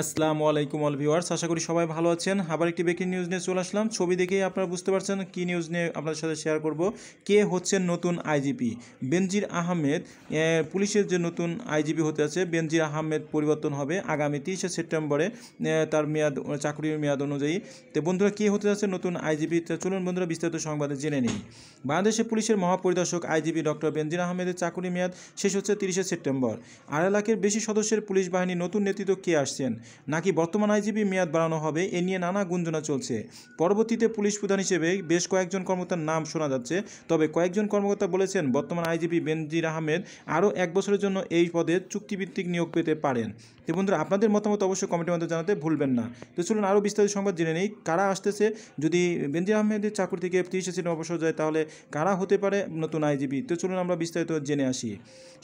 আসসালামু আলাইকুম all viewers আশা করি সবাই ভালো আছেন আবার একটি বেকিং নিউজ নিয়ে চলে আসলাম ছবি দেখেই আপনারা বুঝতে পারছেন কী নিউজ নিয়ে আপনাদের সাথে শেয়ার করব কে হচ্ছেন নতুন আইজিপি বেনজির আহমেদ পুলিশের যে নতুন আইজিপি হতে আছে বেনজির আহমেদ পরিবর্তন হবে আগামী তিরিশে সেপ্টেম্বরে তার মেয়াদ চাকরির মেয়াদ অনুযায়ী তো বন্ধুরা কে হতে যাচ্ছে নতুন আইজিপি চলুন বন্ধুরা বিস্তারিত সংবাদে জেনে নিই বাংলাদেশে পুলিশের মহাপরিদর্শক আইজিপি ডক্টর বেনজির আহমেদের চাকরির মেয়াদ শেষ হচ্ছে তিরিশে সেপ্টেম্বর আড়াই লাখের বেশি সদস্যের পুলিশ বাহিনী নতুন নেতৃত্ব কে আসছেন নাকি বর্তমান আইজিবি মেয়াদ বাড়ানো হবে এ নিয়ে নানা গুঞ্জনা চলছে পরবর্তীতে পুলিশ প্রধান হিসেবে বেশ কয়েকজন কর্মকর্তার নাম শোনা যাচ্ছে তবে কয়েকজন কর্মকর্তা বলেছেন বর্তমান আইজিপি বেনজির আহমেদ আরও এক বছরের জন্য এই পদে চুক্তিভিত্তিক নিয়োগ পেতে পারেন তো বন্ধুরা আপনাদের মতামত অবশ্যই কমেন্টের মধ্যে জানাতে ভুলবেন না তো চলুন আরও বিস্তারিত সংবাদ জেনে নেই কারা আসতেছে যদি বেনজির আহমেদের চাকরি থেকে তিরিশে সিনে অবসর যায় তাহলে কারা হতে পারে নতুন আইজিপি তো চলুন আমরা বিস্তারিত জেনে আসি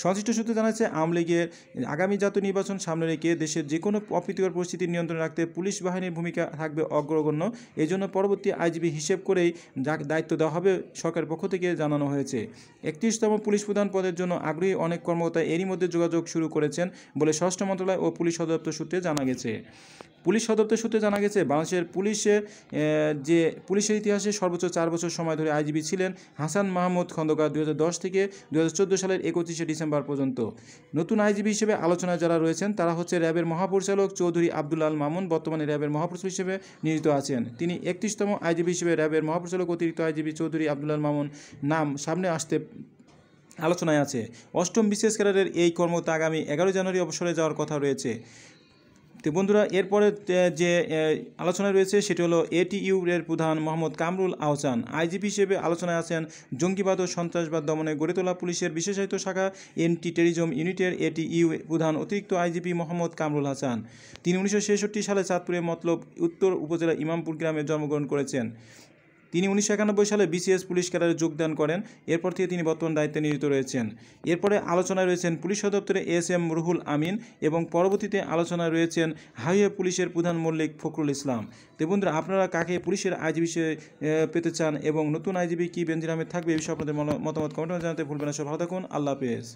সংশ্লিষ্ট সূত্রে জানাচ্ছে আওয়ামী লীগের আগামী জাতীয় নির্বাচন সামনে রেখে দেশের যে কোনো অপ্রীতিকর পরিস্থিতি নিয়ন্ত্রণে রাখতে পুলিশ বাহিনীর ভূমিকা থাকবে অগ্রগণ্য এজন্য পরবর্তী আইজিবি হিসেব করেই দায়িত্ব দেওয়া হবে সরকারের পক্ষ থেকে জানানো হয়েছে একত্রিশতম পুলিশ প্রধান পদের জন্য আগ্রহী অনেক কর্মকর্তা এরই মধ্যে যোগাযোগ শুরু করেছেন বলে ষষ্ঠ মন্ত্রণালয় ও পুলিশ সদপ্তর সূত্রে জানা গেছে পুলিশ সদপ্তর সূত্রে জানা গেছে বাংলাদেশের পুলিশের যে পুলিশের ইতিহাসে সর্বোচ্চ চার বছর সময় ধরে আইজিবি ছিলেন হাসান মাহমুদ খন্দকার দু থেকে দু সালের একত্রিশে ডিসেম্বর পর্যন্ত নতুন আইজিবি হিসেবে আলোচনায় যারা রয়েছেন তারা হচ্ছে র্যাবের মহাপরিচালক চৌধুরী আল মামুন বর্তমানে র্যাবের মহাপরিচালক হিসেবে নিয়োজিত আছেন তিনি একত্রিশতম আইজিবি হিসেবে র্যাবের মহাপরিচালক অতিরিক্ত আইজিবি চৌধুরী আল মামুন নাম সামনে আসতে আলোচনায় আছে অষ্টম বিশেষ ক্যাডারের এই কর্মতা আগামী এগারোই জানুয়ারি অবসরে যাওয়ার কথা রয়েছে তো বন্ধুরা এরপরে যে আলোচনা রয়েছে সেটি হলো এটিইউ এর প্রধান মোহাম্মদ কামরুল আহসান আইজিপি হিসেবে আলোচনায় আছেন জঙ্গিবাদ ও সন্ত্রাসবাদ দমনে গড়ে তোলা পুলিশের বিশেষায়িত শাখা এন্টি টেরিজম ইউনিটের এটিইউ প্রধান অতিরিক্ত আইজিপি মোহাম্মদ কামরুল হাসান তিনি উনিশশো সালে চাঁদপুরে মতলব উত্তর উপজেলা ইমামপুর গ্রামে জন্মগ্রহণ করেছেন তিনি উনিশশো একানব্বই সালে বিসিএস পুলিশ ক্যাডারে যোগদান করেন এরপর থেকে তিনি বর্তমান দায়িত্বে নিয়োজিত রয়েছেন এরপরে আলোচনায় রয়েছেন পুলিশ সদপ্তরে এস এম রুহুল আমিন এবং পরবর্তীতে আলোচনায় রয়েছেন হাইওয়ে পুলিশের প্রধান মল্লিক ফখরুল ইসলাম তো বন্ধুরা আপনারা কাকে পুলিশের আইজিবি পেতে চান এবং নতুন আইজিবি কি বেঞ্জির থাকবে এই বিষয়ে আপনাদের মতামত কমেন্ট জানাতে ভুলবেন না সব ভালো থাকুন আল্লাহ হাফেজ